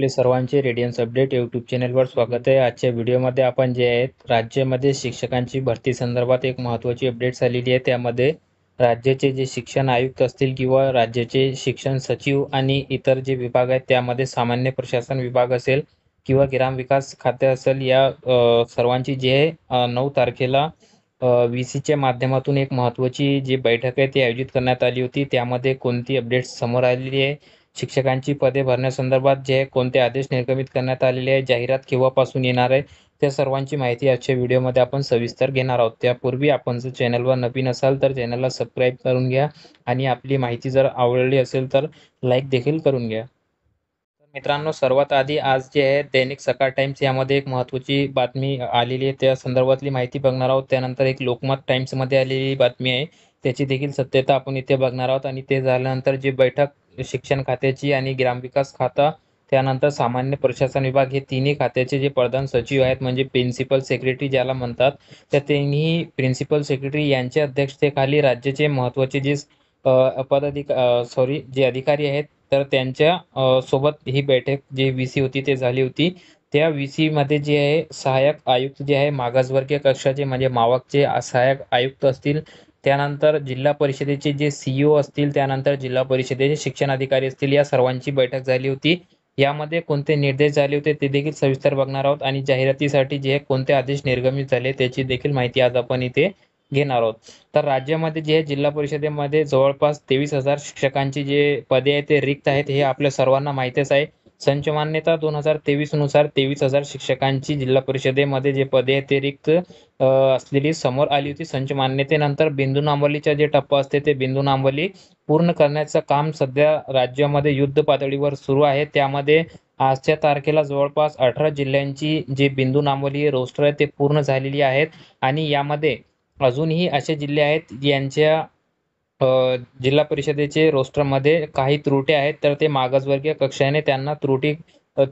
आपले सर्वांचे Radiance update YouTube चॅनलवर स्वागत आहे आजच्या व्हिडिओमध्ये आपण जे आहेत राज्यामध्ये शिक्षकांची भरती संदर्भात एक महत्त्वाची अपडेट आलेली आहे त्यामध्ये राज्याचे जे शिक्षण आयुक्त असतील किंवा राज्याचे शिक्षण सचिव आणि इतर जे विभाग आहेत त्यामध्ये सामान्य प्रशासन विभाग असेल किंवा ग्राम विकास खाते असेल या सर्वांची जे आहे नऊ तारखेला व्ही सीच्या माध्यमातून एक महत्त्वाची जी बैठक आहे ती आयोजित करण्यात आली होती त्यामध्ये कोणती अपडेट्स समोर आलेली आहे शिक्षकांची पदे भरण्यासंदर्भात जे कोणते आदेश निर्गमित करण्यात आलेले आहे जाहिरात केव्हापासून येणार आहे त्या सर्वांची माहिती आजच्या व्हिडिओमध्ये आपण सविस्तर घेणार आहोत त्यापूर्वी आपण जर चॅनलवर नवीन असाल तर चॅनलला सबस्क्राईब करून घ्या आणि आपली माहिती जर आवडली असेल तर लाईक देखील करून घ्या मित्रांनो सर्वात आधी आज जे आहे दैनिक सकाळ टाइम्स यामध्ये एक महत्त्वाची बातमी आलेली आहे त्या संदर्भातली माहिती बघणार आहोत त्यानंतर एक लोकमत टाईम्समध्ये आलेली बातमी आहे त्याची देखील सत्यता आपण इथे बघणार आहोत आणि ते झाल्यानंतर जी बैठक शिक्षण खात्याची आणि ग्रामविकास खाता त्यानंतर सामान्य प्रशासन विभाग हे तिन्ही खात्याचे जे प्रधान सचिव आहेत म्हणजे प्रिन्सिपल सेक्रेटरी ज्याला म्हणतात त्या तिन्ही प्रिन्सिपल सेक्रेटरी यांच्या अध्यक्षतेखाली राज्याचे महत्त्वाचे जे पदाधिका सॉरी जे अधिकारी आहेत तर त्यांच्या सोबत ही बैठक जे व्ही सी होती ते झाली होती त्या व्ही सीमध्ये जे आहे सहाय्यक आयुक्त जे आहे मागासवर्गीय कक्षाचे म्हणजे मावाकचे सहाय्यक आयुक्त असतील त्यानंतर जिल्हा परिषदेचे जे सीईओ e असतील त्यानंतर जिल्हा परिषदेचे शिक्षण अधिकारी असतील या सर्वांची बैठक झाली होती यामध्ये कोणते निर्देश झाले होते ते देखील सविस्तर बघणार आहोत आणि जाहिरातीसाठी जे कोणते आदेश निर्गमित झाले त्याची देखील माहिती आज आपण इथे घेणार आहोत तर राज्यामध्ये जे जिल्हा परिषदेमध्ये जवळपास तेवीस हजार शिक्षकांची जे पदे आहेत ते रिक्त आहेत हे आपल्या सर्वांना माहितीच आहे संच मान्यता दोन हजार तेवीस नुसार तेवीस हजार शिक्षकांची जिल्हा परिषदेमध्ये जे पदे अतिरिक्त असलेली समोर आली होती संच मान्यतेनंतर बिंदू नांबलीचा जे टप्पा असते ते बिंदू नांबली पूर्ण करण्याचं काम सध्या राज्यामध्ये युद्ध पातळीवर सुरू आहे त्यामध्ये आजच्या तारखेला जवळपास अठरा जिल्ह्यांची जे बिंदू नामवली रोस्टर आहे ते पूर्ण झालेली आहेत आणि यामध्ये अजूनही असे जिल्हे आहेत ज्यांच्या जिल्हा परिषदेचे रोस्टरमध्ये काही त्रुटी आहेत तर ते मागासवर्गीय कक्षाने त्यांना त्रुटी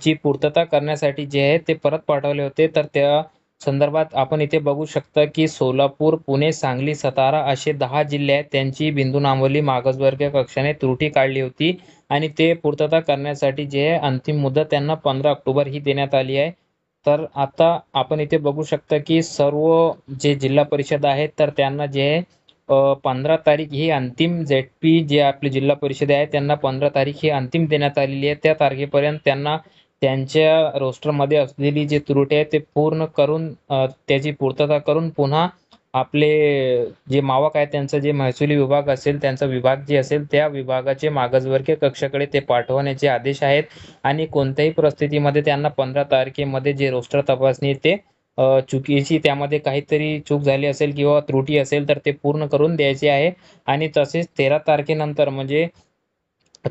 ची पूर्तता करण्यासाठी जे आहे ते परत पाठवले होते तर त्या संदर्भात आपण इथे बघू शकता की सोलापूर पुणे सांगली सातारा असे दहा जिल्हे आहेत त्यांची बिंदू नामवली मागासवर्गीय कक्षाने त्रुटी काढली होती आणि ते पूर्तता करण्यासाठी जे आहे अंतिम मुदत त्यांना पंधरा ऑक्टोबर ही देण्यात आली आहे तर आता आपण इथे बघू शकता की सर्व जे जिल्हा परिषद आहेत तर त्यांना जे आहे पंधरा तारीख ही अंतिम झेड पी जे आपली जिल्हा परिषद आहे त्यांना पंधरा तारीख ही अंतिम देण्यात आलेली आहे त्या तारखेपर्यंत त्यांना त्यांच्या रोस्टरमध्ये असलेली जी त्रुटी आहे ते पूर्ण करून त्याची पूर्तता करून पुन्हा आपले जे मावक आहे त्यांचा जे महसुली विभाग असेल त्यांचा विभाग जे असेल त्या विभागाचे मागासवर्गीय कक्षाकडे ते पाठवण्याचे आदेश आहेत आणि कोणत्याही परिस्थितीमध्ये त्यांना पंधरा तारखेमध्ये जे रोस्टर तपासणी ते चुकीची त्यामध्ये काहीतरी चूक झाली असेल किंवा त्रुटी असेल तर ते पूर्ण करून द्यायचे आहे आणि तसेच तेरा तारखेनंतर म्हणजे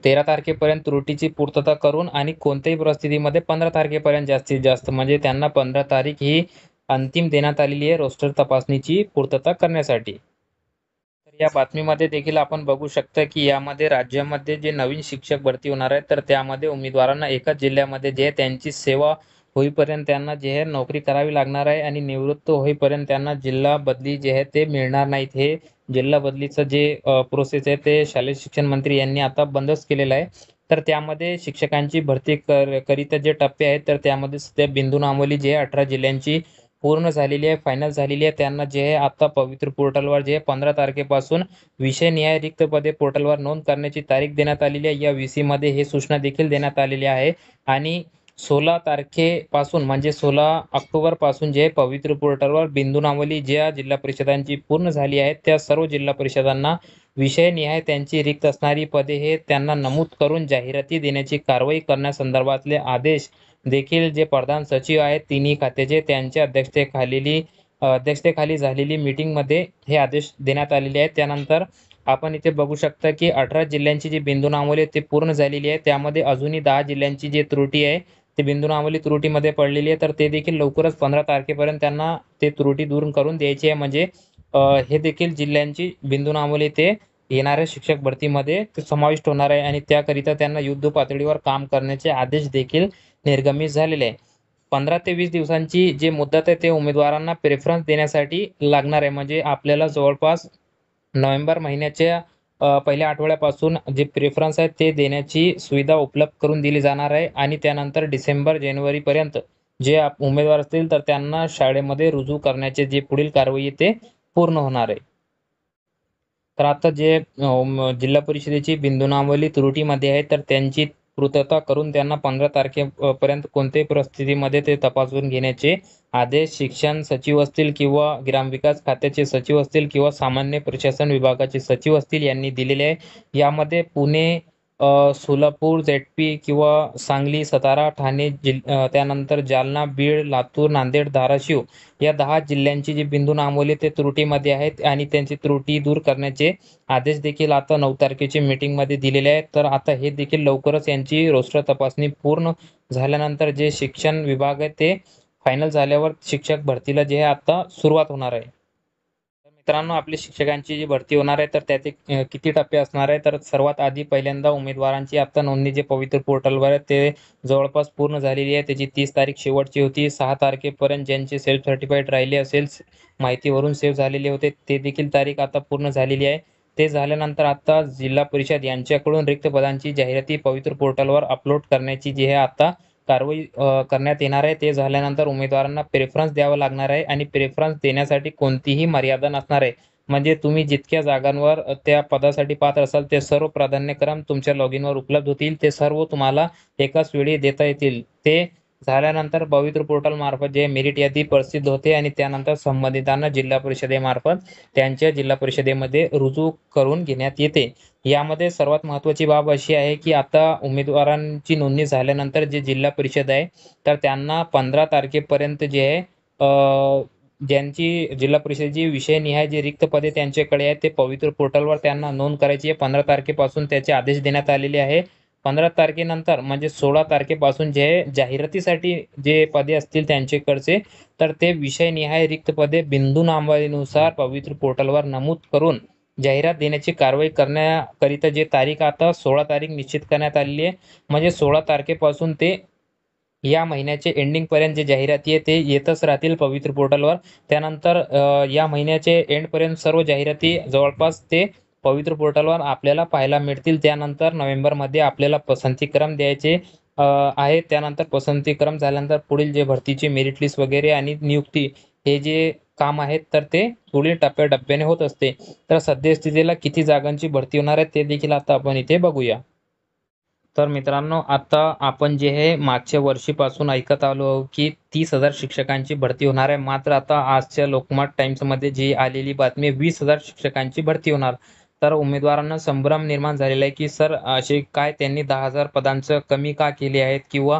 तेरा तारखेपर्यंत त्रुटीची पूर्तता करून आणि कोणत्याही परिस्थितीमध्ये पंधरा तारखेपर्यंत जास्तीत जास्त म्हणजे त्यांना पंधरा तारीख ही अंतिम देण्यात आलेली आहे रोस्टर तपासणीची पूर्तता करण्यासाठी या बातमीमध्ये देखील आपण बघू शकतो की यामध्ये राज्यामध्ये जे नवीन शिक्षक भरती होणार आहेत तर त्यामध्ये उमेदवारांना एकाच जिल्ह्यामध्ये जे त्यांची सेवा होईपर्यंत त्यांना जे आहे नोकरी करावी लागणार आहे आणि निवृत्त होईपर्यंत त्यांना जिल्हा बदली जे आहे ते मिळणार नाहीत हे जिल्हा बदलीचं जे प्रोसेस आहे ते शालेय शिक्षण मंत्री यांनी आता बंदच केलेलं आहे तर त्यामध्ये शिक्षकांची भरती कर करीत जे टप्पे आहेत तर त्यामध्ये सध्या बिंदू नामोली जे आहे अठरा जिल्ह्यांची पूर्ण झालेली आहे फायनल झालेली आहे त्यांना जे आहे आता पवित्र पोर्टलवर जे आहे पंधरा तारखेपासून विषय न्याय रिक्त पदे पोर्टलवर नोंद करण्याची तारीख देण्यात आलेली आहे या व्ही मध्ये हे सूचना देखील देण्यात आलेली आहे आणि सोळा तारखेपासून म्हणजे सोळा पासून जे पवित्र पोर्टलवर बिंदुनावली ज्या जिल्हा परिषदांची पूर्ण झाली आहे त्या सर्व जिल्हा परिषदांना विषयनिहाय त्यांची रिक्त असणारी पदे हे त्यांना नमूद करून जाहिराती देण्याची कारवाई करण्यासंदर्भातले आदेश देखील जे प्रधान सचिव आहेत तिन्ही खात्याचे त्यांच्या अध्यक्षतेखालीली अध्यक्षतेखाली झालेली मीटिंगमध्ये हे आदेश देण्यात आलेले आहेत त्यानंतर आपण इथे बघू शकता की अठरा जिल्ह्यांची जी बिंदू नामवली ते पूर्ण झालेली आहे त्यामध्ये अजूनही दहा जिल्ह्यांची जी त्रुटी आहे ते त्रुटी त्रुटीमध्ये पडलेली आहे तर ते देखील लवकरच पंधरा तारखेपर्यंत त्यांना ते त्रुटी दूर करून द्यायची आहे म्हणजे हे देखील जिल्ह्यांची नावली ते येणाऱ्या शिक्षक भरतीमध्ये समाविष्ट होणार आहे आणि त्याकरिता त्यांना युद्ध पातळीवर काम करण्याचे आदेश देखील निर्गमित झालेले आहे पंधरा ते वीस दिवसांची जे मुदत आहे ते उमेदवारांना प्रेफरन्स देण्यासाठी लागणार आहे म्हणजे आपल्याला जवळपास नोव्हेंबर महिन्याच्या पहिल्या आठवड्यापासून जे प्रेफरन्स आहेत ते देण्याची सुविधा उपलब्ध करून दिली जाणार आहे आणि त्यानंतर डिसेंबर जानेवारीपर्यंत जे उमेदवार असतील तर त्यांना शाळेमध्ये रुजू करण्याचे जे पुढील कारवाई ते पूर्ण होणार आहे तर आता जे जिल्हा परिषदेची बिंदुनावली त्रुटीमध्ये आहे तर त्यांची पूर्तता करून त्यांना पंधरा तारखेपर्यंत कोणत्याही परिस्थितीमध्ये ते तपासून घेण्याचे आदेश शिक्षण सचिव असतील किंवा ग्रामविकास खात्याचे सचिव असतील किंवा सामान्य प्रशासन विभागाचे सचिव असतील यांनी दिलेले आहे यामध्ये पुणे सोलापूर झेडपी किंवा सांगली सातारा ठाणे जिल त्यानंतर जालना बीड लातूर नांदेड धाराशिव या दहा जिल्ह्यांची जी बिंदू नामवले ते त्रुटीमध्ये आहेत आणि त्यांची त्रुटी दूर करण्याचे आदेश देखील आता नऊ तारखेची मीटिंगमध्ये दिलेले आहेत तर आता हे देखील लवकरच यांची रोस्टर तपासणी पूर्ण झाल्यानंतर जे शिक्षण विभाग आहे ते फायनल झाल्यावर शिक्षक भरतीला जे आहे आता सुरुवात होणार आहे मित्रांनो आपले शिक्षकांची जी भरती होणार आहे तर त्याचे किती टप्पे असणार आहे तर सर्वात आधी पहिल्यांदा उमेदवारांची आता नोंदणी जे पवित्र पोर्टलवर आहे ते जवळपास पूर्ण झालेली आहे त्याची तीस तारीख शेवटची होती सहा तारखेपर्यंत ज्यांचे सेल्फ सर्टिफाईड राहिले असेल माहितीवरून सेव्ह झालेले होते ते देखील तारीख आता पूर्ण झालेली आहे ते झाल्यानंतर आता जिल्हा परिषद यांच्याकडून रिक्त पदांची जाहिराती पवित्र पोर्टलवर अपलोड करण्याची जी आहे आता कारवाई करण्यात येणार आहे ते झाल्यानंतर उमेदवारांना प्रेफरन्स द्यावा लागणार आहे आणि प्रेफरन्स देण्यासाठी कोणतीही मर्यादा नसणार आहे म्हणजे तुम्ही जितक्या जागांवर त्या पदासाठी पात्र असाल ते सर्व प्राधान्यक्रम तुमच्या लॉग इनवर उपलब्ध होतील ते सर्व तुम्हाला एकाच वेळी देता येतील ते झाल्यानंतर पवित्र पोर्टल मार्फत जे मेरिट यादी प्रसिद्ध होते आणि त्यानंतर संबंधितांना जिल्हा परिषदेमार्फत त्यांच्या जिल्हा परिषदेमध्ये रुजू करून घेण्यात येते यामध्ये सर्वात महत्वाची बाब अशी आहे की आता उमेदवारांची नोंदणी झाल्यानंतर जे जिल्हा परिषद आहे तर त्यांना पंधरा तारखेपर्यंत जे आहे ज्यांची जिल्हा परिषदेची विषयनिहाय जे रिक्त पदे त्यांच्याकडे आहेत ते पवित्र पोर्टलवर त्यांना नोंद करायची आहे पंधरा तारखेपासून त्याचे आदेश देण्यात आलेले आहे पंधरा तारखेनंतर म्हणजे सोळा तारखेपासून जे जाहिरातीसाठी जे पदे असतील त्यांच्याकडचे तर ते विषयनिहाय रिक्त पदे बिंदू नामवारीनुसार पवित्र पोर्टलवर नमूद करून जाहिरात देण्याची कारवाई करण्याकरिता जे तारीख आता सोळा तारीख निश्चित करण्यात आलेली आहे म्हणजे सोळा तारखेपासून ते या महिन्याचे एंडिंगपर्यंत जे जाहिराती आहे ते येतच राहतील पवित्र पोर्टलवर त्यानंतर या महिन्याचे एंडपर्यंत सर्व जाहिराती जवळपास ते पवित्र पोर्टलवर आपल्याला पाहायला मिळतील त्यानंतर नोव्हेंबरमध्ये आपल्याला पसंतीक्रम द्यायचे आहे त्यानंतर पसंतीक्रम झाल्यानंतर पुढील जे भरतीचे मेरिट लिस्ट वगैरे आणि नियुक्ती हे जे काम आहेत तर ते पुढील टप्प्याटप्प्याने होत असते तर सद्यस्थितीला किती जागांची भरती होणार आहे ते देखील आता आपण इथे बघूया तर मित्रांनो आता आपण जे हे मागच्या वर्षीपासून ऐकत आलो की तीस हजार शिक्षकांची भरती होणार आहे मात्र आता आजच्या लोकमत टाइम्समध्ये जी आलेली बातमी वीस हजार शिक्षकांची भरती होणार तर उमेदवारांना संभ्रम निर्माण झालेला आहे की सर असे काय त्यांनी दहा हजार पदांचं कमी का केले आहेत किंवा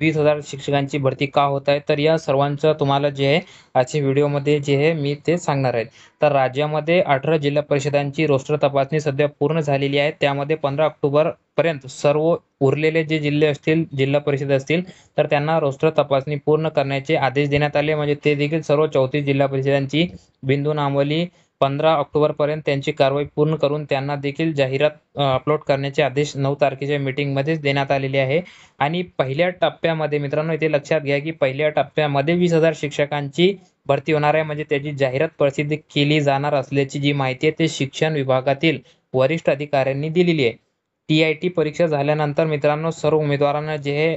वीस हजार शिक्षकांची भरती का होत आहे तर या सर्वांचं तुम्हाला जे आहे आजच्या व्हिडिओमध्ये जे आहे मी ते सांगणार आहे तर राज्यामध्ये अठरा जिल्हा परिषदांची रोस्टर तपासणी सध्या पूर्ण झालेली आहे त्यामध्ये पंधरा ऑक्टोबर पर्यंत सर्व उरलेले जे जिल्हे असतील जिल्हा परिषद असतील तर त्यांना रोस्टर तपासणी पूर्ण करण्याचे आदेश देण्यात आले म्हणजे ते देखील सर्व चौतीस जिल्हा परिषदांची बिंदू नामवली पंधरा पर्यंत त्यांची कारवाई पूर्ण करून त्यांना देखील जाहिरात अपलोड करण्याचे आदेश नऊ तारखेच्या मीटिंगमध्येच देण्यात आलेले आहे आणि पहिल्या टप्प्यामध्ये मित्रांनो इथे लक्षात घ्या की पहिल्या टप्प्यामध्ये वीस हजार शिक्षकांची भरती होणार आहे म्हणजे त्याची जाहिरात प्रसिद्ध केली जाणार असल्याची जी माहिती आहे ते शिक्षण विभागातील वरिष्ठ अधिकाऱ्यांनी दिलेली आहे टी आय टी परीक्षा झाल्यानंतर मित्रांनो सर्व उमेदवारांना जे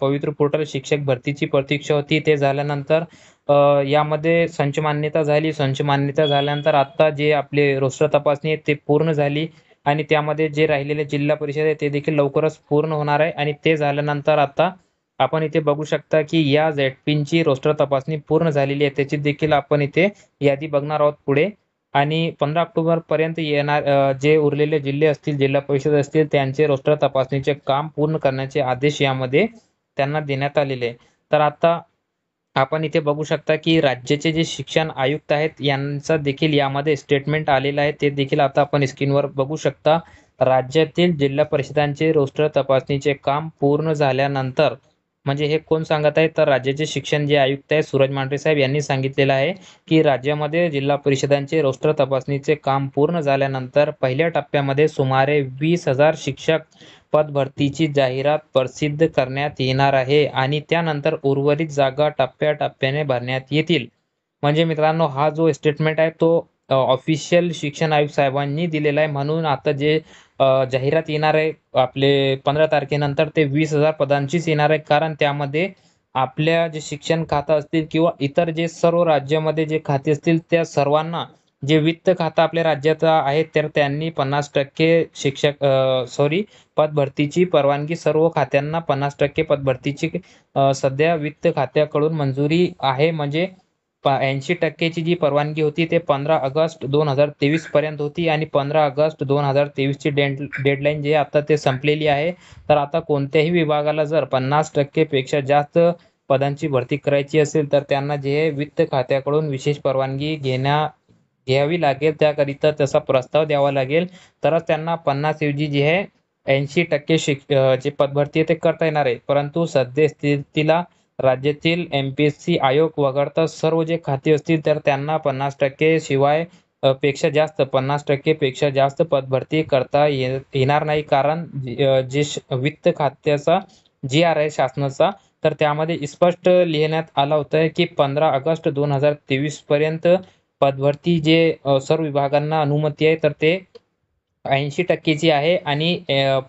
पवित्र पोर्टल शिक्षक भरतीची प्रतीक्षा होती ते झाल्यानंतर यामध्ये संच मान्यता झाली संच मान्यता झाल्यानंतर आता जे आपले रोस्टर तपासणी आहे ते पूर्ण झाली आणि त्यामध्ये जे राहिलेले जिल्हा परिषद आहे ते देखील लवकरच पूर्ण होणार आहे आणि ते झाल्यानंतर आता आपण इथे बघू शकता की या झेड पिनची रोस्टर तपासणी पूर्ण झालेली आहे त्याची देखील आपण इथे यादी बघणार आहोत पुढे आणि पंधरा ऑक्टोबर पर्यंत येणार जे उरलेले जिल्हे असतील जिल्हा परिषद असतील त्यांचे रोस्टर तपासणीचे काम पूर्ण करण्याचे आदेश यामध्ये त्यांना देण्यात आलेले तर आता आपण इथे बघू शकता की राज्याचे जे शिक्षण आयुक्त आहेत यांचा देखील यामध्ये स्टेटमेंट आलेलं आहे ते देखील आता आपण स्क्रीनवर बघू शकता राज्यातील जिल्हा परिषदांचे रोस्टर तपासणीचे काम पूर्ण झाल्यानंतर म्हणजे हे कोण सांगत आहे तर राज्याचे शिक्षण जे आयुक्त आहे सूरज मांढरे साहेब यांनी सांगितलेलं आहे की राज्यामध्ये जिल्हा परिषदांचे रोस्टर तपासणीचे काम पूर्ण झाल्यानंतर पहिल्या टप्प्यामध्ये सुमारे वीस हजार शिक्षक पदभरतीची जाहिरात प्रसिद्ध करण्यात येणार आहे आणि त्यानंतर उर्वरित जागा टप्प्याटप्प्याने भरण्यात येतील म्हणजे मित्रांनो हा जो स्टेटमेंट आहे तो ऑफिशियल शिक्षण आयुक्त साहेबांनी दिलेला आहे म्हणून आता जे जाहिरात येणार आहे आपले पंधरा तारखेनंतर ते वीस हजार पदांचीच येणार आहे कारण त्यामध्ये आपल्या जे शिक्षण खातं असतील किंवा इतर जे सर्व राज्यामध्ये जे खाते असतील त्या सर्वांना जे वित्त खातं आपल्या राज्यात आहे तर त्यांनी पन्नास टक्के शिक्षक सॉरी पदभरतीची परवानगी सर्व खात्यांना पन्नास टक्के पदभरतीची सध्या वित्त खात्याकडून मंजुरी आहे म्हणजे ऐंशी टक्केची जी परवानगी होती ते पंधरा ऑगस्ट दोन हजार तेवीस पर्यंत होती आणि पंधरा ऑगस्ट दोन हजार तेवीसची डेड डेडलाईन जे आता ते संपलेली आहे तर आता कोणत्याही विभागाला जर पन्नास टक्केपेक्षा जास्त पदांची भरती करायची असेल तर त्यांना जे वित्त खात्याकडून विशेष परवानगी घेण्या घ्यावी लागेल त्याकरिता त्याचा प्रस्ताव द्यावा लागेल तरच त्यांना पन्नास ऐवजी जे आहे ऐंशी टक्के शिक जे पदभरती आहे ते करता येणार आहे परंतु सद्यस्थितीला राज्यातील एम पी एस सी आयोग वगळता सर्व जे खाते असतील तर त्यांना पन्नास टक्के शिवाय पेक्षा जास्त पन्नास टक्के पेक्षा जास्त पदभरती करता ये येणार नाही कारण जे वित्त खात्याचा जी आर आहे शासनाचा तर त्यामध्ये स्पष्ट लिहिण्यात आला होता की पंधरा ऑगस्ट दोन हजार पर्यंत पदवरती जे सर्व विभागांना अनुमती आहे तर ते ऐंशी टक्केची आहे आणि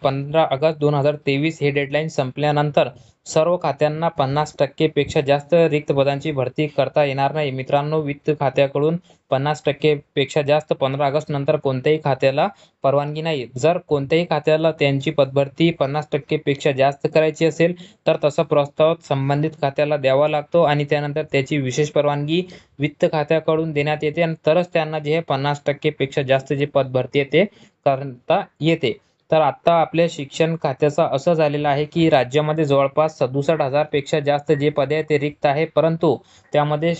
पंधरा ऑगस्ट दोन हजार तेवीस हे डेडलाईन संपल्यानंतर सर्व खात्यांना पन्नास टक्केपेक्षा जास्त रिक्त पदांची भरती करता येणार नाही मित्रांनो वित्त खात्याकडून पन्नास टक्केपेक्षा जास्त पंधरा ऑगस्ट नंतर कोणत्याही खात्याला परवानगी नाही जर कोणत्याही खात्याला त्यांची पदभरती पन्नास टक्केपेक्षा जास्त करायची असेल तर तसा प्रस्ताव संबंधित खात्याला द्यावा लागतो आणि त्यानंतर त्याची विशेष परवानगी वित्त खात्याकडून देण्यात येते आणि तरच त्यांना जे पन्नास टक्केपेक्षा जास्त जे पदभरती आहे ते करता येते तर आता आपल्या शिक्षण खात्याचा असं झालेलं आहे की राज्यामध्ये जवळपास सदुसष्ट हजारपेक्षा जास्त जे पदे आहेत ते रिक्त आहे परंतु त्यामध्ये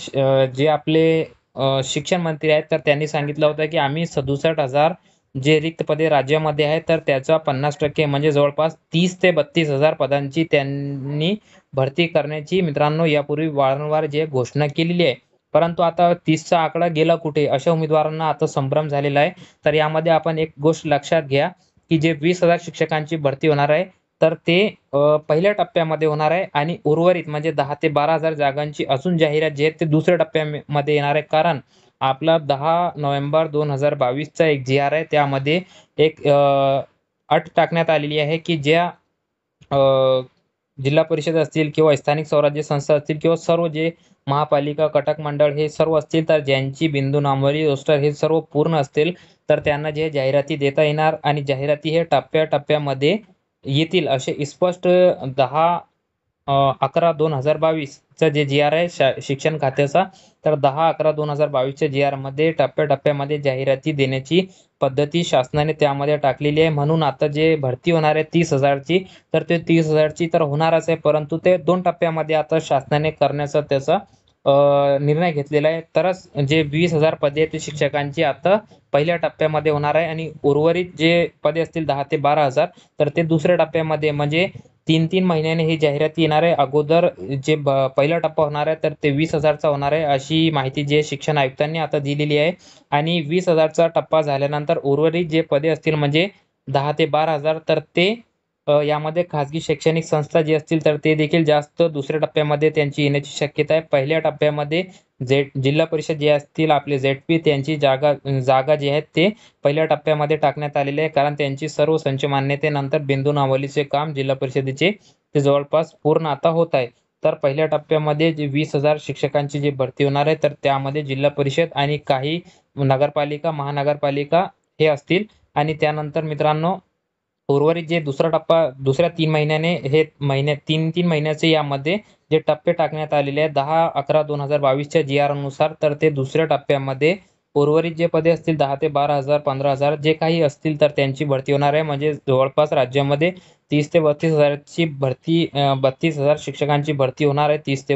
जे आपले शिक्षण मंत्री आहेत तर त्यांनी सांगितलं होतं की आम्ही सदुसष्ट हजार जे रिक्त पदे राज्यामध्ये आहेत तर त्याचा पन्नास टक्के म्हणजे जवळपास तीस ते बत्तीस हजार पदांची त्यांनी भरती करण्याची मित्रांनो यापूर्वी वारंवार जे घोषणा केलेली आहे परंतु आता तीसचा आकडा गेला कुठे अशा उमेदवारांना आता संभ्रम झालेला आहे तर यामध्ये आपण एक गोष्ट लक्षात घ्या की जे वीस हजार शिक्षकांची भरती होणार आहे तर ते पहिल्या टप्प्यामध्ये होणार आहे आणि उर्वरित म्हणजे दहा ते बारा हजार जागांची अजून जाहिरात जे ते दुसऱ्या टप्प्यामध्ये येणार आहे कारण आपला दहा नोव्हेंबर दोन हजार बावीसचा एक जी आर आहे त्यामध्ये एक अट टाकण्यात आलेली आहे की ज्या जिल्हा परिषद असतील किंवा स्थानिक स्वराज्य संस्था असतील किंवा सर्व जे महापालिका कटक मंडळ हे सर्व असतील तर ज्यांची बिंदू नामवारी रोस्टर हे सर्व पूर्ण असतील तर त्यांना जे जाहिराती देता येणार आणि जाहिराती हे टप्प्यामध्ये येतील असे स्पष्ट दहा अकरा दोन हजार बावीसचं जे जी आर आहे शा शिक्षण खात्याचा तर दहा अकरा दोन हजार बावीसच्या जी आरमध्ये टप्प्याटप्प्यामध्ये जाहिराती देण्याची पद्धती शासनाने त्यामध्ये टाकलेली आहे म्हणून आता जे भरती होणार आहे तीस हजारची तर ते तीस हजारची तर होणारच आहे परंतु ते दोन टप्प्यामध्ये आता शासनाने करण्याचं त्याचा निर्णय घेतलेला आहे तरच जे वीस हजार पदे आहेत ते शिक्षकांची आता पहिल्या टप्प्यामध्ये होणार आहे आणि उर्वरित जे पदे असतील दहा ते बारा हजार तर ते दुसऱ्या टप्प्यामध्ये म्हणजे तीन तीन महिन्याने ही जाहिरात येणार आहे अगोदर जे पहिला टप्पा होणार आहे तर ते वीस हजारचा होणार आहे अशी माहिती जे शिक्षण आयुक्तांनी आता दिलेली आहे आणि वीस हजारचा टप्पा झाल्यानंतर उर्वरित जे पदे असतील म्हणजे दहा ते बारा हजार तर ते यामध्ये खासगी शैक्षणिक संस्था जी असतील तर ते देखील जास्त दुसऱ्या टप्प्यामध्ये त्यांची येण्याची शक्यता आहे पहिल्या टप्प्यामध्ये जे जिल्हा परिषद जे असतील आपले झेड पी त्यांची जागा जागा जे आहेत ते पहिल्या टप्प्यामध्ये टाकण्यात आलेले आहे कारण त्यांची सर्व संच मान्यतेनंतर बिंदू नावलीचे काम जिल्हा परिषदेचे ते जवळपास पूर्ण आता होत आहे तर पहिल्या टप्प्यामध्ये जे वीस हजार शिक्षकांची जी भरती होणार आहे तर त्यामध्ये जिल्हा परिषद आणि काही नगरपालिका महानगरपालिका हे असतील आणि त्यानंतर मित्रांनो उर्वरित जे दुसरा टप्पा दुसऱ्या तीन महिन्याने हे महिन्या तीन तीन महिन्याचे यामध्ये जे टप्पे टाकण्यात आलेले आहेत दहा अकरा दोन हजार बावीसच्या जी आर नुसार तर ते दुसऱ्या टप्प्यामध्ये उर्वरित जे पदे असतील दहा ते बारा हजार पंधरा हजार जे काही असतील तर त्यांची भरती होणार आहे म्हणजे जवळपास राज्यामध्ये तीस ते बत्तीस हजारची भरती बत्तीस हजार शिक्षकांची भरती होणार आहे तीस ते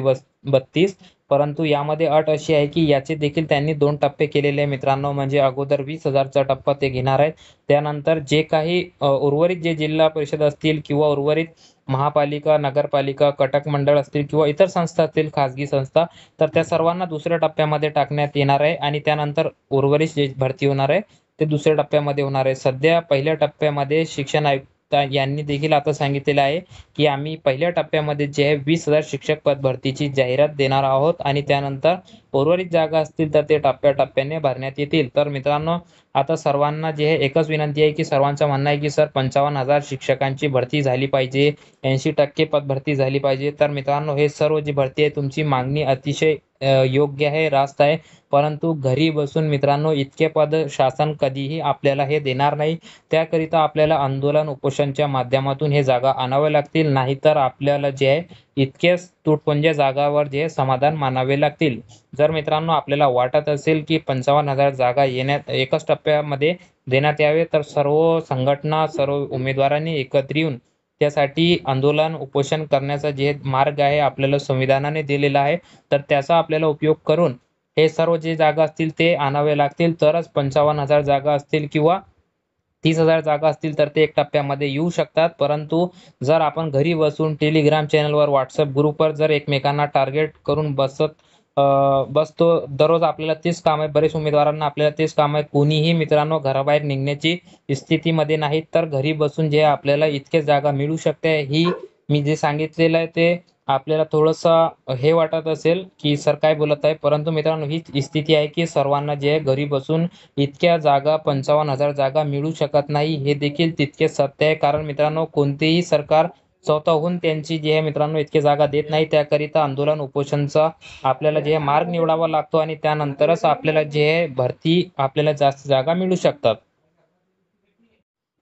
बत्तीस परंतु यामध्ये अट अशी आहे की याचे देखील त्यांनी दोन टप्पे केलेले आहे मित्रांनो म्हणजे अगोदर वीस हजारचा टप्पा ते घेणार आहेत त्यानंतर जे काही उर्वरित जे जिल्हा परिषद असतील किंवा उर्वरित महापालिका नगरपालिका कटक मंडळ असतील किंवा इतर संस्था असतील खाजगी संस्था तर त्या सर्वांना दुसऱ्या टप्प्यामध्ये टाकण्यात येणार आहे आणि त्यानंतर उर्वरित जे भरती होणार आहे ते दुसऱ्या टप्प्यामध्ये होणार आहे सध्या पहिल्या टप्प्यामध्ये शिक्षण आयुक्त यांनी देखील आता सांगितलेलं आहे की आम्ही पहिल्या टप्प्यामध्ये जे आहे वीस हजार शिक्षक पद भरतीची जाहिरात देणार आहोत आणि त्यानंतर उर्वरित जागा असतील तर ते टप्प्याटप्प्याने भरण्यात येतील तर मित्रांनो आता सर्वांना जे आहे एकच विनंती आहे की सर्वांचं म्हणणं आहे की सर पंचावन्न हजार शिक्षकांची भरती झाली पाहिजे ऐंशी टक्के पद भरती झाली पाहिजे तर मित्रांनो हे सर्व जी भरती आहे तुमची मागणी अतिशय योग्य आहे रास्त आहे परंतु घरी बसून मित्रांनो इतके पद शासन कधीही आपल्याला हे देणार नाही त्याकरिता आपल्याला आंदोलन उपोषणच्या माध्यमातून हे जागा आणाव्या लागतील नाहीतर आपल्याला जे आहे इतकेच तुटपुंज्या जागावर जे समाधान मानावे लागतील जर मित्रांनो आपल्याला वाटत असेल की पंचावन्न हजार जागा येण्यात एकाच टप्प्यामध्ये देण्यात यावे तर सर्व संघटना सर्व उमेदवारांनी एकत्र येऊन त्यासाठी आंदोलन उपोषण करण्याचा जे मार्ग आहे आपल्याला संविधानाने दिलेला आहे तर त्याचा आपल्याला उपयोग करून हे सर्व जे जागा असतील ते आणावे लागतील तरच पंचावन्न हजार जागा असतील किंवा तीस हजार जागा असतील तर ते एक टप्प्यामध्ये येऊ शकतात परंतु जर आपण घरी बसून टेलिग्राम चॅनलवर व्हॉट्सअप ग्रुपवर जर एकमेकांना टार्गेट करून बसत बस तो दररोज आपल्याला तेच काम आहे बरेच उमेदवारांना आपल्याला तेच काम आहे कोणीही मित्रांनो घराबाहेर निघण्याची स्थितीमध्ये नाही तर घरी बसून जे आपल्याला इतके जागा मिळू शकते ही मी जे सांगितलेलं आहे ते आपल्याला थोडस हे वाटत असेल की सर काय बोलत आहे परंतु मित्रांनो हीच स्थिती आहे की सर्वांना जे घरी बसून इतक्या जागा पंचावन्न हजार जागा मिळू शकत नाही हे देखील तितके सत्य आहे कारण मित्रांनो कोणतेही सरकार स्वतःहून त्यांची जे आहे मित्रांनो इतकी जागा देत नाही त्याकरिता आंदोलन उपोषणचा आपल्याला जे मार्ग निवडावा लागतो आणि त्यानंतरच आपल्याला जे आहे भरती आपल्याला जास्त जागा मिळू शकतात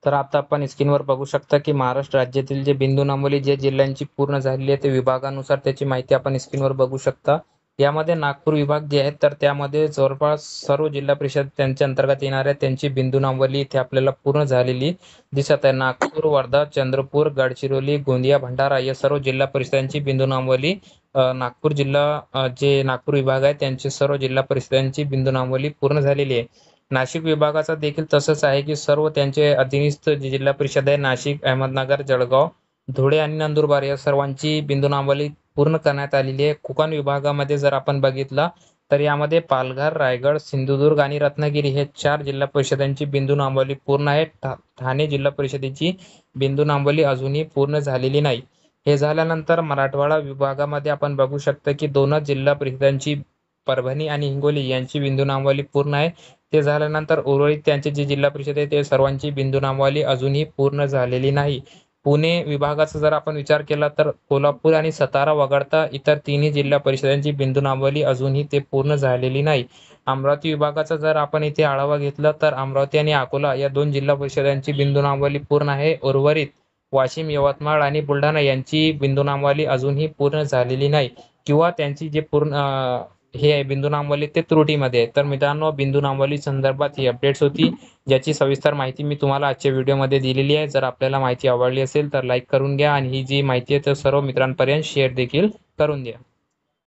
तर आता आपण स्क्रीनवर बघू शकता की महाराष्ट्र राज्यातील जे बिंदू नामोली जे जिल्ह्यांची पूर्ण झालेली आहे ते विभागानुसार त्याची माहिती आपण स्क्रीनवर बघू शकता यामध्ये नागपूर विभाग जे आहेत तर त्यामध्ये जवळपास सर्व जिल्हा परिषद त्यांच्या अंतर्गत येणाऱ्या त्यांची बिंदू नावली इथे आपल्याला पूर्ण झालेली दिसत आहे नागपूर वर्धा चंद्रपूर गडचिरोली गोंदिया भंडारा या सर्व जिल्हा परिषदांची बिंदू नावली नागपूर जिल्हा जे नागपूर विभाग आहे त्यांची सर्व जिल्हा परिषदांची बिंदू नावली पूर्ण झालेली आहे नाशिक विभागाचा देखील तसंच आहे की सर्व त्यांचे अधिनिस्थ जे जिल्हा परिषद आहे नाशिक अहमदनगर जळगाव धुळे आणि नंदुरबार या सर्वांची बिंदू नावली पूर्ण करण्यात आलेली आहे कोकण विभागामध्ये जर आपण बघितलं तर यामध्ये पालघर रायगड सिंधुदुर्ग आणि रत्नागिरी हे चार जिल्हा परिषदांची बिंदू नांबवली पूर्ण आहे ठाणे जिल्हा परिषदेची बिंदू नांबवली अजूनही पूर्ण झालेली नाही हे झाल्यानंतर मराठवाडा विभागामध्ये आपण बघू शकतो की दोनच जिल्हा परिषदांची परभणी आणि हिंगोली यांची बिंदू नांबवली पूर्ण आहे ते झाल्यानंतर उर्वरित त्यांचे जे जिल्हा परिषद आहे ते सर्वांची बिंदू नांबवली अजूनही पूर्ण झालेली नाही पुणे विभागाचा जर आपण विचार केला तर कोल्हापूर आणि सातारा वगळता इतर तिन्ही जिल्हा परिषदांची बिंदू नावली अजूनही ते पूर्ण झालेली नाही अमरावती विभागाचा जर आपण इथे आढावा घेतला तर अमरावती आणि अकोला या दोन जिल्हा परिषदांची बिंदू नावली पूर्ण आहे उर्वरित वाशिम यवतमाळ आणि बुलढाणा यांची बिंदू नामवली अजूनही पूर्ण झालेली नाही किंवा त्यांची जे पूर्ण हे आहे बिंदू नामवली ते त्रुटीमध्ये आहे तर मित्रांनो बिंदू नामवली संदर्भात ही अपडेट्स होती ज्याची सविस्तर माहिती मी तुम्हाला आजच्या व्हिडिओमध्ये दिलेली आहे जर आपल्याला माहिती आवडली असेल तर लाईक करून घ्या आणि ही जी माहिती आहे तर सर्व मित्रांपर्यंत शेअर देखील करून द्या